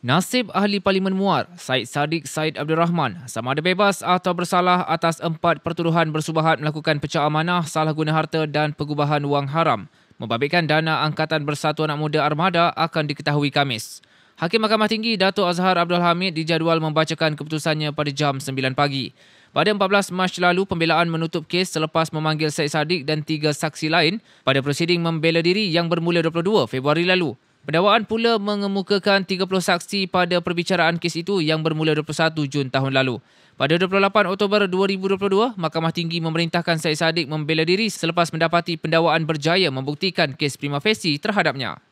Nasib ahli Parlimen Muar, Said Sadiq Said Abdul Rahman, sama ada bebas atau bersalah atas empat pertuduhan bersubahat melakukan pecah amanah, salah guna harta dan pengubahan wang haram. Membabitkan dana Angkatan Bersatu Anak Muda Armada akan diketahui Kamis. Hakim Mahkamah Tinggi Datuk Azhar Abdul Hamid dijadual membacakan keputusannya pada jam 9 pagi. Pada 14 Mac lalu, pembelaan menutup kes selepas memanggil Syed Saddiq dan tiga saksi lain pada prosiding membela diri yang bermula 22 Februari lalu. Pendakwaan pula mengemukakan 30 saksi pada perbicaraan kes itu yang bermula 21 Jun tahun lalu. Pada 28 Oktober 2022, Mahkamah Tinggi memerintahkan Syed Saddiq membela diri selepas mendapati pendakwaan berjaya membuktikan kes prima facie terhadapnya.